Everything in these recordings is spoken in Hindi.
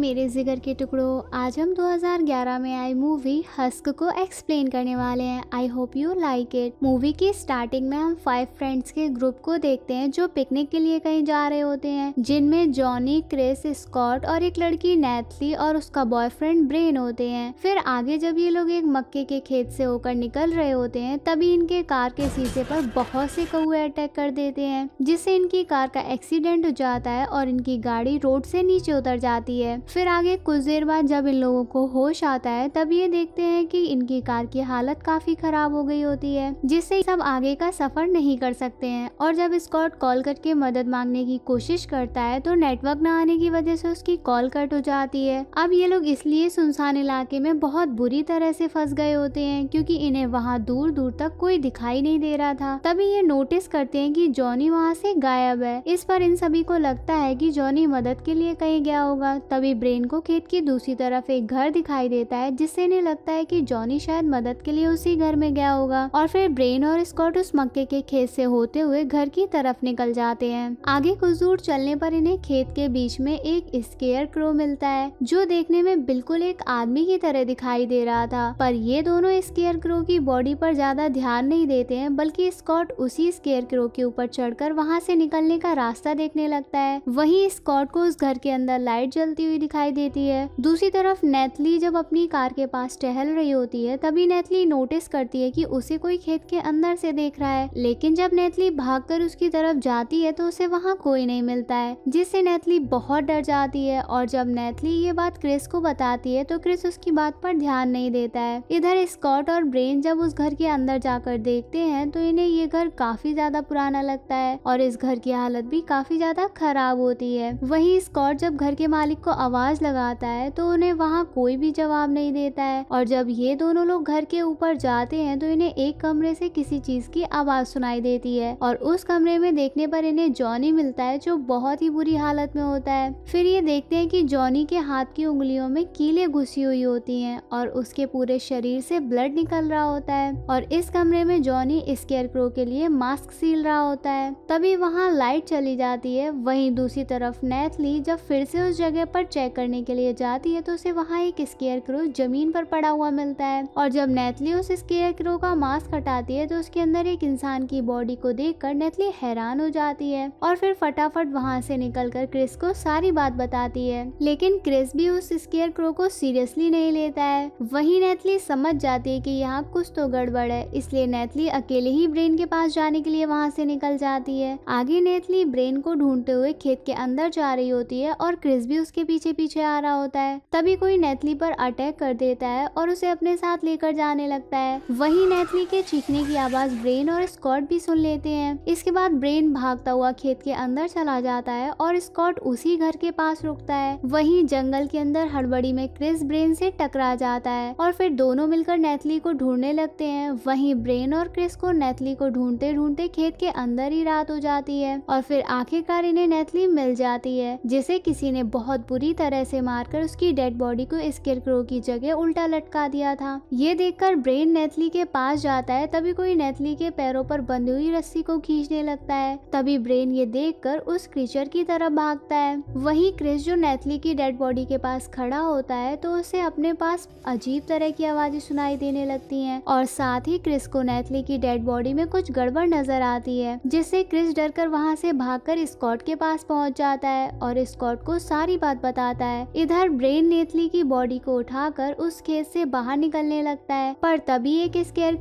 मेरे जिगर के टुकड़ों आज हम 2011 में आई मूवी हस्क को एक्सप्लेन करने वाले हैं I hope you like it movie की स्टार्टिंग में हम फाइव फ्रेंड्स के ग्रुप को देखते हैं जो पिकनिक के लिए कहीं जा रहे होते हैं जिनमें जॉनी क्रिस स्कॉट और एक लड़की नैथली और उसका बॉयफ्रेंड ब्रेन होते हैं फिर आगे जब ये लोग एक मक्के के खेत से होकर निकल रहे होते हैं तभी इनके कार के शीशे पर बहुत से कौए अटैक कर देते हैं जिससे इनकी कार का एक्सीडेंट हो जाता है और इनकी गाड़ी रोड से नीचे उतर जाती है फिर आगे कुछ देर बाद जब इन लोगों को होश आता है तब ये देखते हैं कि इनकी कार की हालत काफी खराब हो गई होती है जिससे सब आगे का सफर नहीं कर सकते हैं और जब स्कॉट कॉल करके मदद मांगने की कोशिश करता है तो नेटवर्क न आने की वजह से उसकी कॉल कट हो जाती है अब ये लोग इसलिए सुनसान इलाके में बहुत बुरी तरह से फंस गए होते हैं क्योंकि इन्हें वहाँ दूर दूर तक कोई दिखाई नहीं दे रहा था तभी ये नोटिस करते हैं कि जॉनी वहाँ से गायब है इस पर इन सभी को लगता है कि जॉनी मदद के लिए कहीं गया होगा तभी ब्रेन को खेत की दूसरी तरफ एक घर दिखाई देता है जिससे इन्हें लगता है कि जॉनी शायद मदद के लिए उसी घर में गया होगा और फिर ब्रेन और स्कॉट उस मक्के के खेत से होते हुए घर की तरफ निकल जाते हैं आगे कुछ दूर चलने पर इन्हें खेत के बीच में एक स्केयर क्रो मिलता है जो देखने में बिल्कुल एक आदमी की तरह दिखाई दे रहा था पर ये दोनों स्केयर क्रो की बॉडी पर ज्यादा ध्यान नहीं देते हैं बल्कि स्कॉट उसी स्केयर क्रो के ऊपर चढ़कर वहाँ से निकलने का रास्ता देखने लगता है वही स्कॉट को उस घर के अंदर लाइट जलती हुई दिखाई देती है दूसरी तरफ नेथली जब अपनी कार के पास टहल रही होती है तभी नेथली नोटिस करती है कि उसे कोई खेत के अंदर से देख रहा है लेकिन जब नेथली भागकर उसकी तरफ जाती है तो उसे वहाँ कोई नहीं मिलता है जिससे नेथली बहुत डर जाती है और जब नेथली ये बात क्रिस को बताती है तो क्रिस उसकी बात पर ध्यान नहीं देता है इधर स्कॉट और ब्रेन जब उस घर के अंदर जाकर देखते हैं तो इन्हें ये घर काफी ज्यादा पुराना लगता है और इस घर की हालत भी काफी ज्यादा खराब होती है वही स्कॉट जब घर के मालिक को आवाज आवाज़ लगाता है तो उन्हें वहाँ कोई भी जवाब नहीं देता है और जब ये दोनों लोग घर के ऊपर जाते हैं तो इन्हें एक कमरे से किसी चीज की आवाज़ सुनाई देती है और उस कमरे में देखने पर इन्हें जॉनी मिलता है जो बहुत ही बुरी हालत में होता है फिर ये देखते हैं कि जॉनी के हाथ की उंगलियों में कीले घुसी हुई होती हैं और उसके पूरे शरीर से ब्लड निकल रहा होता है और इस कमरे में जॉनी स्केयर क्रो के लिए मास्क सील रहा होता है तभी वहाँ लाइट चली जाती है वहीं दूसरी तरफ नैथली जब फिर से उस जगह पर चेक चेक करने के लिए जाती है तो उसे वहाँ एक स्केयर क्रो जमीन पर पड़ा हुआ मिलता है और जब नेथली उस स्केयर क्रो का मास्क हटाती है तो उसके अंदर एक इंसान की बॉडी को देख कर नेथली हैरान हो जाती है और फिर फटाफट वहाँ से निकल कर क्रिस को सारी बात बताती है लेकिन क्रिस भी उस स्केयर क्रो को सीरियसली नहीं लेता है वही नेथली समझ जाती है की यहाँ कुछ तो गड़बड़ है इसलिए नेथली अकेले ही ब्रेन के पास जाने के लिए वहाँ से निकल जाती है आगे नेथली ब्रेन को ढूंढते हुए खेत के अंदर जा रही होती है और क्रिस भी उसके पीछे पीछे आ रहा होता है तभी कोई नेथली पर अटैक कर देता है और उसे अपने साथ लेकर जाने लगता है वही नेथली के चीखने की आवाज ब्रेन और स्कॉट भी सुन लेते हैं इसके बाद ब्रेन भागता हुआ खेत के अंदर चला जाता है और स्कॉट उसी घर के पास रुकता है वही जंगल के अंदर हड़बड़ी में क्रिस ब्रेन से टकरा जाता है और फिर दोनों मिलकर नेथली को ढूंढने लगते हैं वहीं ब्रेन और क्रिस को नेथली को ढूंढते ढूंढते खेत के अंदर ही रात हो जाती है और फिर आखिरकार इन्हें नेथली मिल जाती है जिसे किसी ने बहुत बुरी तरह से मारकर उसकी डेड बॉडी को स्केयरक्रो की जगह उल्टा लटका दिया था ये देखकर ब्रेन नेथली के पास जाता है तभी कोई नेथली के पैरों पर बंधी हुई रस्सी को खींचने लगता है तभी ब्रेन ये देख उस क्रीचर की तरफ भागता है वही क्रिस जो नेथली की डेड बॉडी के पास खड़ा होता है तो उसे अपने पास अजीब तरह की आवाजें सुनाई देने लगती हैं और साथ ही क्रिस को नेथली की डेड बॉडी में कुछ गड़बड़ नजर आती है जिससे क्रिस डर कर से भागकर स्कॉट के पास पहुँच जाता है और स्कॉट को सारी बात बता आता है इधर ब्रेन नेतली की बॉडी को उठाकर उस खेत से बाहर निकलने लगता है पर तभी एक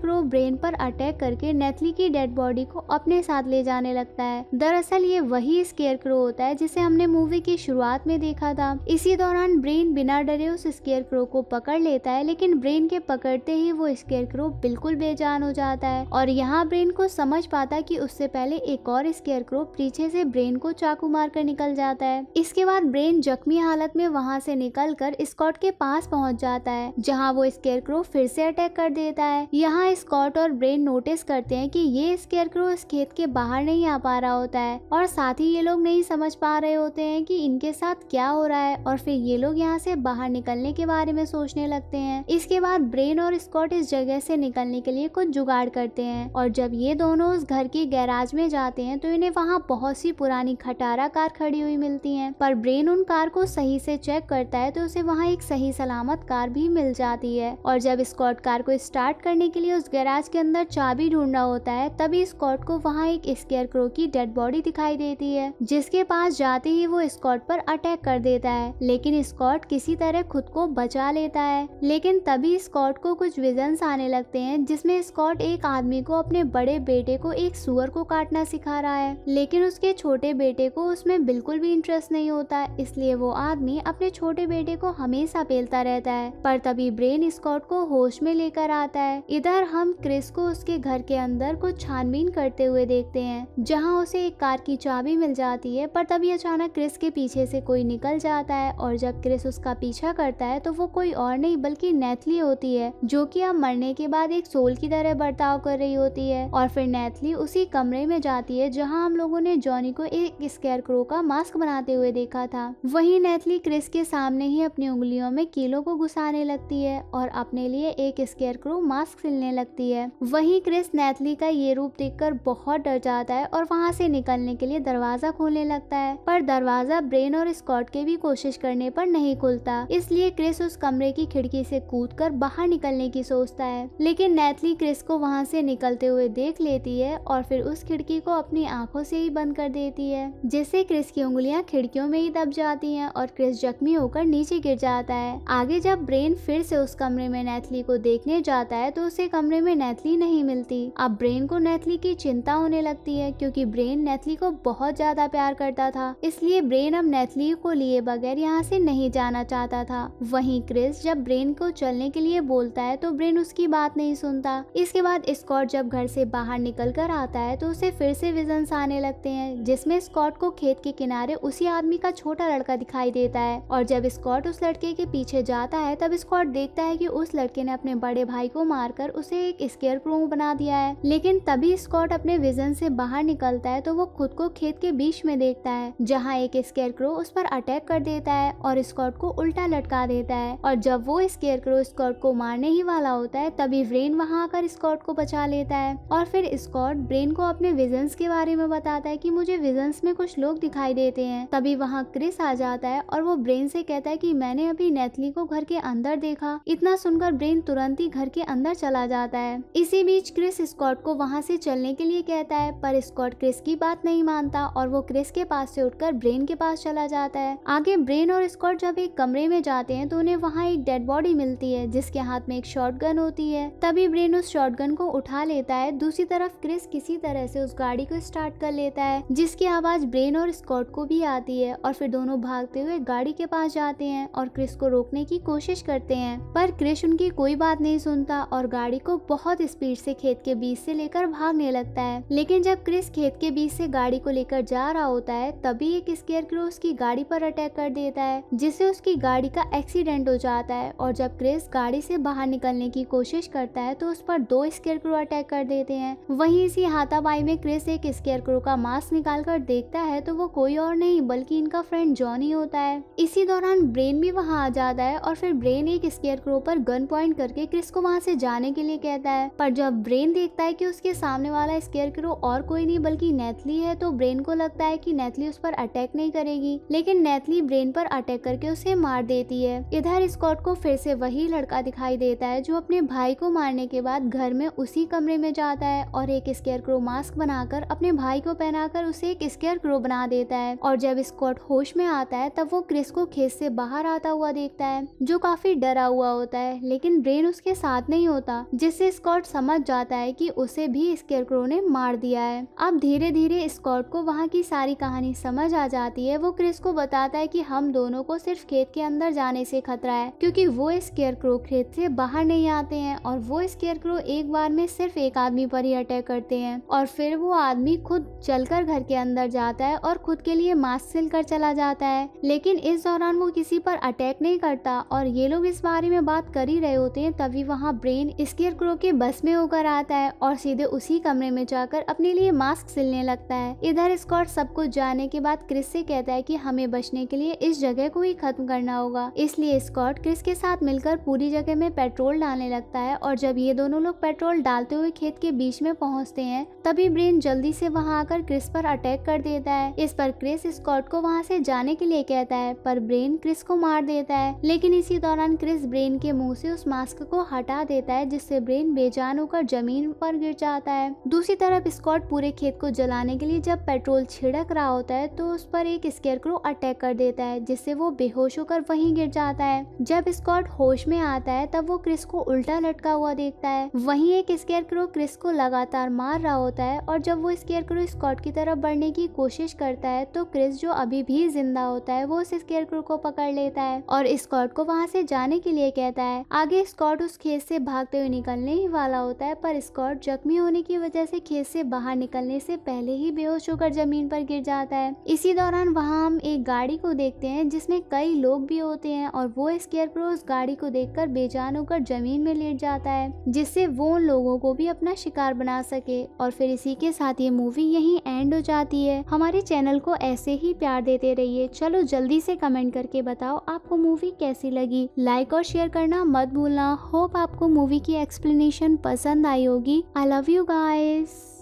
क्रो ब्रेन पर अटैक करके नेतली की डेड बॉडी को अपने साथ ले जाने लगता है दरअसल ये वही क्रो होता है जिसे हमने मूवी की शुरुआत में देखा था इसी दौरान ब्रेन बिना डरे उस स्केयरक्रो को पकड़ लेता है लेकिन ब्रेन के पकड़ते ही वो क्रो बिल्कुल बेजान हो जाता है और यहाँ ब्रेन को समझ पाता की उससे पहले एक और स्केयरक्रो पीछे से ब्रेन को चाकू मारकर निकल जाता है इसके बाद ब्रेन जख्मी हालत हालत में वहाँ से निकलकर स्कॉट के पास पहुँच जाता है जहाँ वो स्केयरक्रो फिर से अटैक कर देता है यहाँ स्कॉट और ब्रेन नोटिस करते हैं कि ये स्केयरक्रो इस खेत के बाहर नहीं आ पा रहा होता है और साथ ही ये लोग नहीं समझ पा रहे होते हैं कि इनके साथ क्या हो रहा है और फिर ये लोग यहाँ से बाहर निकलने के बारे में सोचने लगते हैं इसके बाद ब्रेन और स्कॉट इस जगह से निकलने के लिए कुछ जुगाड़ करते हैं और जब ये दोनों उस घर के गैराज में जाते हैं तो इन्हें वहाँ बहुत सी पुरानी खटारा कार खड़ी हुई मिलती है पर ब्रेन उन कार को सही सही से चेक करता है तो उसे वहाँ एक सही सलामत कार भी मिल जाती है और जब स्कॉट कार को स्टार्ट करने के लिए उस गैराज के अंदर चाबी ढूंढना होता है तभी स्कॉट को वहाँ एक स्केयर क्रो की डेड बॉडी दिखाई देती है जिसके पास जाते ही वो स्कॉट पर अटैक कर देता है लेकिन स्कॉट किसी तरह खुद को बचा लेता है लेकिन तभी स्कॉट को कुछ विजन्स आने लगते हैं जिसमे स्कॉट एक आदमी को अपने बड़े बेटे को एक सुअर को काटना सिखा रहा है लेकिन उसके छोटे बेटे को उसमें बिल्कुल भी इंटरेस्ट नहीं होता इसलिए वो आदमी ने अपने छोटे बेटे को हमेशा पेलता रहता है पर तभी ब्रेन स्कॉट को होश में लेकर आता है इधर हम क्रिस को उसके घर के अंदर कुछ छानबीन करते हुए देखते हैं जहां उसे एक कार की चाबी मिल जाती है पर तभी अचानक क्रिस के पीछे से कोई निकल जाता है और जब क्रिस उसका पीछा करता है तो वो कोई और नहीं बल्कि नेथली होती है जो की अब मरने के बाद एक सोल की तरह बर्ताव कर रही होती है और फिर नेथली उसी कमरे में जाती है जहाँ हम लोगों ने जॉनी को एक स्केयर क्रो का मास्क बनाते हुए देखा था वही नेथली मछली क्रिस के सामने ही अपनी उंगलियों में कीलों को घुसाने लगती है और अपने लिए एक क्रो मास्क सिलने लगती है वही क्रिस नैथली का ये रूप देखकर बहुत डर जाता है और वहाँ से निकलने के लिए दरवाजा खोलने लगता है पर दरवाजा ब्रेन और स्कॉट के भी कोशिश करने पर नहीं खुलता इसलिए क्रिस उस कमरे की खिड़की से कूदकर बाहर निकलने की सोचता है लेकिन नैथली क्रिस को वहाँ से निकलते हुए देख लेती है और फिर उस खिड़की को अपनी आंखों से ही बंद कर देती है जिससे क्रिस की उंगलियाँ खिड़कियों में ही दब जाती है और क्रिस जख्मी होकर नीचे गिर जाता है आगे जब ब्रेन फिर से उस कमरे में नैथली को देखने जाता है तो उसे कमरे में नैथली नहीं मिलती अब ब्रेन को नैथली की चिंता होने लगती है क्योंकि ब्रेन नैथली को बहुत ज्यादा प्यार करता था इसलिए ब्रेन अब नैथली को लिए बगैर यहाँ से नहीं जाना चाहता था वहीं क्रिस जब ब्रेन को चलने के लिए बोलता है तो ब्रेन उसकी बात नहीं सुनता इसके बाद स्कॉट जब घर से बाहर निकल कर आता है तो उसे फिर से विजन्स आने लगते हैं जिसमें स्कॉट को खेत के किनारे उसी आदमी का छोटा लड़का दिखाई दे देता है और जब स्कॉट उस लड़के के पीछे जाता है तब स्कॉट देखता है कि उस लड़के ने अपने बड़े भाई को मारकर उसे एक स्केयर प्रो बना दिया है लेकिन तभी स्कॉट अपने विजन से बाहर निकलता है तो वो खुद को खेत के बीच में देखता है जहाँ एक स्केयर क्रो उस पर अटैक कर देता है और स्कॉट को उल्टा लटका देता है और जब वो स्केयर क्रो स्कॉट को मारने ही वाला होता है तभी ब्रेन वहाँ आकर स्कॉट को बचा लेता है और फिर स्कॉट ब्रेन को अपने विजन्स के बारे में बताता है कि मुझे विजन्स में कुछ लोग दिखाई देते हैं तभी वहाँ क्रिस आ जाता है और वो ब्रेन से कहता है कि मैंने अभी नेथली को घर के अंदर देखा इतना सुनकर ब्रेन तुरंत ही घर के अंदर चला जाता है इसी बीच क्रिस स्कॉट को वहाँ से चलने के लिए कहता है पर स्कॉट क्रिस की बात नहीं मानता और वो क्रिस के पास से उठकर ब्रेन के पास चला जाता है आगे ब्रेन और स्कॉट जब एक कमरे में जाते हैं तो उन्हें वहाँ एक डेड बॉडी मिलती है जिसके हाथ में एक शॉर्ट होती है तभी ब्रेन उस शॉर्ट को उठा लेता है दूसरी तरफ क्रिस किसी तरह से उस गाड़ी को स्टार्ट कर लेता है जिसकी आवाज ब्रेन और स्कॉट को भी आती है और फिर दोनों भागते हुए हुए गाड़ी के पास जाते हैं और क्रिस को रोकने की कोशिश करते हैं पर क्रिश उनकी कोई बात नहीं सुनता और गाड़ी को बहुत स्पीड से खेत के बीच से लेकर भागने लगता है लेकिन जब क्रिस खेत के बीच से गाड़ी को लेकर जा रहा होता है तभी एक स्केयर क्रो उसकी गाड़ी पर अटैक कर देता है जिससे उसकी गाड़ी का एक्सीडेंट हो जाता है और जब क्रिस गाड़ी से बाहर निकलने की कोशिश करता है तो उस पर दो स्केयर क्रो अटैक कर देते हैं वही इसी हाथापाई में क्रिस एक स्केयर क्रो का मास्क निकाल कर देखता है तो वो कोई और नहीं बल्कि इनका फ्रेंड जॉनी होता है है इसी दौरान ब्रेन भी वहाँ आ जाता है और फिर ब्रेन एक स्केयर क्रो पर गन पॉइंट करके क्रिस को वहाँ से जाने के लिए कहता है पर जब ब्रेन देखता है कि उसके सामने वाला स्केयर क्रो और कोई नहीं बल्कि नेथली है तो ब्रेन को लगता है कि नेथली उस पर अटैक नहीं करेगी लेकिन नेथली ब्रेन पर अटैक करके उसे मार देती है इधर स्कॉट को फिर से वही लड़का दिखाई देता है जो अपने भाई को मारने के बाद घर में उसी कमरे में जाता है और एक स्केयर क्रो मास्क बनाकर अपने भाई को पहनाकर उसे एक स्केयर क्रो बना देता है और जब स्कॉट होश में आता है तब वो को क्रिस को खेत से बाहर आता हुआ देखता है जो काफी डरा हुआ होता है लेकिन ब्रेन उसके साथ नहीं होता जिससे स्कॉट समझ जाता है कि उसे भी स्केयरक्रो ने मार दिया है अब धीरे धीरे स्कॉट को वहाँ की सारी कहानी समझ आ जाती है वो क्रिस को बताता है की हम दोनों को सिर्फ खेत के अंदर जाने से खतरा है क्यूँकी वो स्केयरक्रो खेत से बाहर नहीं आते हैं और वो स्केयरक्रो एक बार में सिर्फ एक आदमी पर ही अटैक करते हैं और फिर वो आदमी खुद चलकर घर के अंदर जाता है और खुद के लिए मास्क सिल कर चला जाता है लेकिन लेकिन इस दौरान वो किसी पर अटैक नहीं करता और ये लोग इस बारे में बात कर ही रहे होते हैं तभी वहाँ ब्रेन स्केयर क्रो के बस में होकर आता है और सीधे उसी कमरे में जाकर अपने लिए मास्क सिलने लगता है इधर स्कॉट सब कुछ जाने के बाद क्रिस से कहता है कि हमें बचने के लिए इस जगह को ही खत्म करना होगा इसलिए स्कॉट क्रिस के साथ मिलकर पूरी जगह में पेट्रोल डालने लगता है और जब ये दोनों लोग पेट्रोल डालते हुए खेत के बीच में पहुंचते हैं तभी ब्रेन जल्दी से वहाँ आकर क्रिस पर अटैक कर देता है इस पर क्रिस स्कॉट को वहाँ से जाने के लिए कहता है जाता है पर ब्रेन क्रिस को मार देता है लेकिन इसी दौरान क्रिस ब्रेन के मुंह से उस मास्क को हटा देता है जिससे ब्रेन बेजान होकर जमीन पर गिर जाता है दूसरी तरफ स्कॉट पूरे खेत को जलाने के लिए जब पेट्रोल छिड़क रहा होता है तो उस पर एक स्केयरक्रो अटैक कर देता है जिससे वो बेहोश होकर वहीं गिर जाता है जब स्कॉट होश में आता है तब वो क्रिस को उल्टा लटका हुआ देखता है वहीं एक स्केयरक्रो क्रिस को लगातार मार रहा होता है और जब वो स्केयरक्रो स्कॉट की तरफ बढ़ने की कोशिश करता है तो क्रिस जो अभी भी जिंदा होता है वो उस स्केयरक्रो को पकड़ लेता है और स्कॉट को वहाँ से जाने के लिए कहता है आगे स्कॉट उस खेत से भागते हुए निकलने ही वाला होता है पर स्कॉट जख्मी होने की वजह से खेत से बाहर निकलने से पहले ही बेहोश होकर जमीन पर गिर जाता है इसी दौरान वहाँ हम एक गाड़ी को देखते हैं जिसमें कई लोग भी होते हैं और वो स्केयरक्रो उस गाड़ी को कर बेजान होकर जमीन में लेट जाता है जिससे वो उन लोगों को भी अपना शिकार बना सके और फिर इसी के साथ ये मूवी यही एंड हो जाती है हमारे चैनल को ऐसे ही प्यार देते रहिए चलो जल्दी अभी से कमेंट करके बताओ आपको मूवी कैसी लगी लाइक और शेयर करना मत भूलना होप आपको मूवी की एक्सप्लेनेशन पसंद आई होगी आई लव यू गाइस